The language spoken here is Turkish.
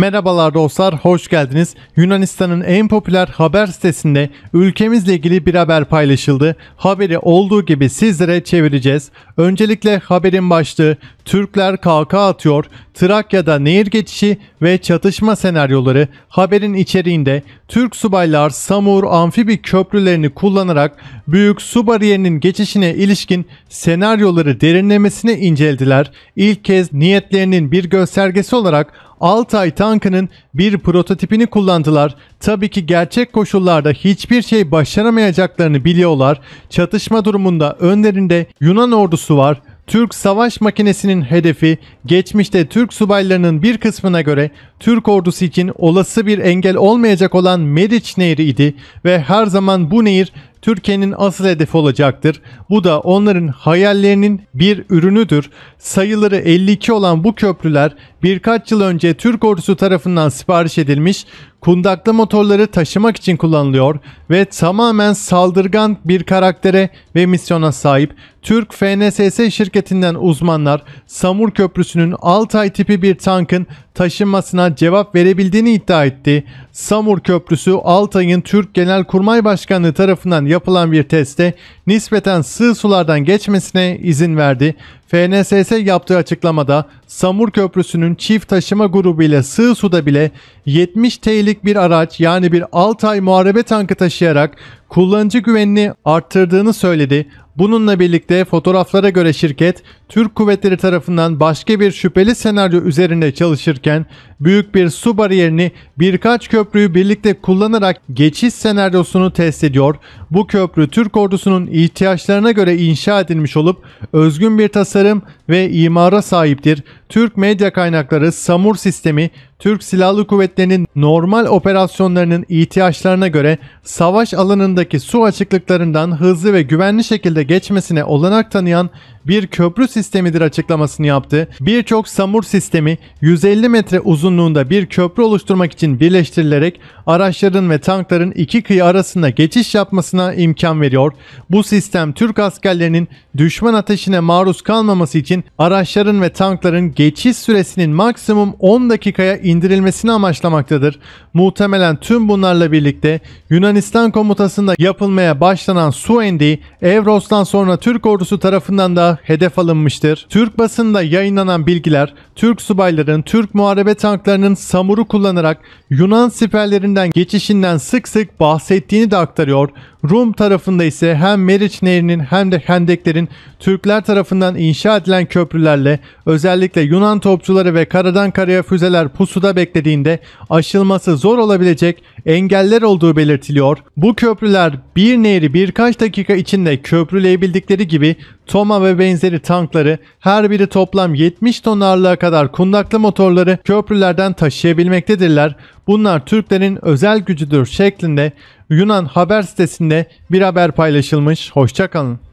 Merhabalar dostlar, hoş geldiniz. Yunanistan'ın en popüler haber sitesinde ülkemizle ilgili bir haber paylaşıldı. Haberi olduğu gibi sizlere çevireceğiz. Öncelikle haberin başlığı Türkler kalka atıyor, Trakya'da nehir geçişi ve çatışma senaryoları haberin içeriğinde Türk subaylar Samur amfibi köprülerini kullanarak Büyük Su Bariyerinin geçişine ilişkin senaryoları derinlemesine incelediler. İlk kez niyetlerinin bir göstergesi olarak Altay tankının bir prototipini kullandılar. Tabii ki gerçek koşullarda hiçbir şey başaramayacaklarını biliyorlar. Çatışma durumunda önlerinde Yunan ordusu var. Türk savaş makinesinin hedefi geçmişte Türk subaylarının bir kısmına göre Türk ordusu için olası bir engel olmayacak olan Meriç Nehri idi ve her zaman bu nehir Türkiye'nin asıl hedefi olacaktır. Bu da onların hayallerinin bir ürünüdür. Sayıları 52 olan bu köprüler birkaç yıl önce Türk ordusu tarafından sipariş edilmiş kundaklı motorları taşımak için kullanılıyor ve tamamen saldırgan bir karaktere ve misyona sahip. Türk FNSS şirketinden uzmanlar Samur Köprüsü'nün Altay tipi bir tankın taşınmasına cevap verebildiğini iddia etti. Samur Köprüsü Altay'ın Türk Genelkurmay Başkanlığı tarafından yapılan bir teste nispeten sığ sulardan geçmesine izin verdi. FNSS yaptığı açıklamada Samur Köprüsü'nün çift taşıma grubu ile sığ suda bile 70 T'lik bir araç yani bir Altay muharebe tankı taşıyarak kullanıcı güvenini arttırdığını söyledi. Bununla birlikte fotoğraflara göre şirket Türk kuvvetleri tarafından başka bir şüpheli senaryo üzerinde çalışırken büyük bir su bariyerini birkaç köprüyü birlikte kullanarak geçiş senaryosunu test ediyor. Bu köprü Türk ordusunun ihtiyaçlarına göre inşa edilmiş olup özgün bir tasarım ve imara sahiptir. Türk medya kaynakları Samur sistemi Türk Silahlı Kuvvetleri'nin normal operasyonlarının ihtiyaçlarına göre savaş alanındaki su açıklıklarından hızlı ve güvenli şekilde geçmesine olanak tanıyan bir köprü sistemi sistemidir açıklamasını yaptı. Birçok samur sistemi 150 metre uzunluğunda bir köprü oluşturmak için birleştirilerek araçların ve tankların iki kıyı arasında geçiş yapmasına imkan veriyor. Bu sistem Türk askerlerinin düşman ateşine maruz kalmaması için araçların ve tankların geçiş süresinin maksimum 10 dakikaya indirilmesini amaçlamaktadır. Muhtemelen tüm bunlarla birlikte Yunanistan komutasında yapılmaya başlanan endi Evros'tan sonra Türk ordusu tarafından da hedef alınmış edilmiştir. Türk basında yayınlanan bilgiler Türk subayların Türk muharebe tanklarının Samur'u kullanarak Yunan siperlerinden geçişinden sık sık bahsettiğini de aktarıyor. Rum tarafında ise hem Meriç Nehri'nin hem de Hendeklerin Türkler tarafından inşa edilen köprülerle özellikle Yunan topçuları ve karadan karaya füzeler pusuda beklediğinde aşılması zor olabilecek engeller olduğu belirtiliyor. Bu köprüler bir nehri birkaç dakika içinde köprüleyebildikleri gibi Toma ve benzeri tankları her biri toplam 70 ton ağırlığa kadar kundaklı motorları köprülerden taşıyabilmektedirler. Bunlar Türklerin özel gücüdür şeklinde Yunan haber sitesinde bir haber paylaşılmış. Hoşçakalın.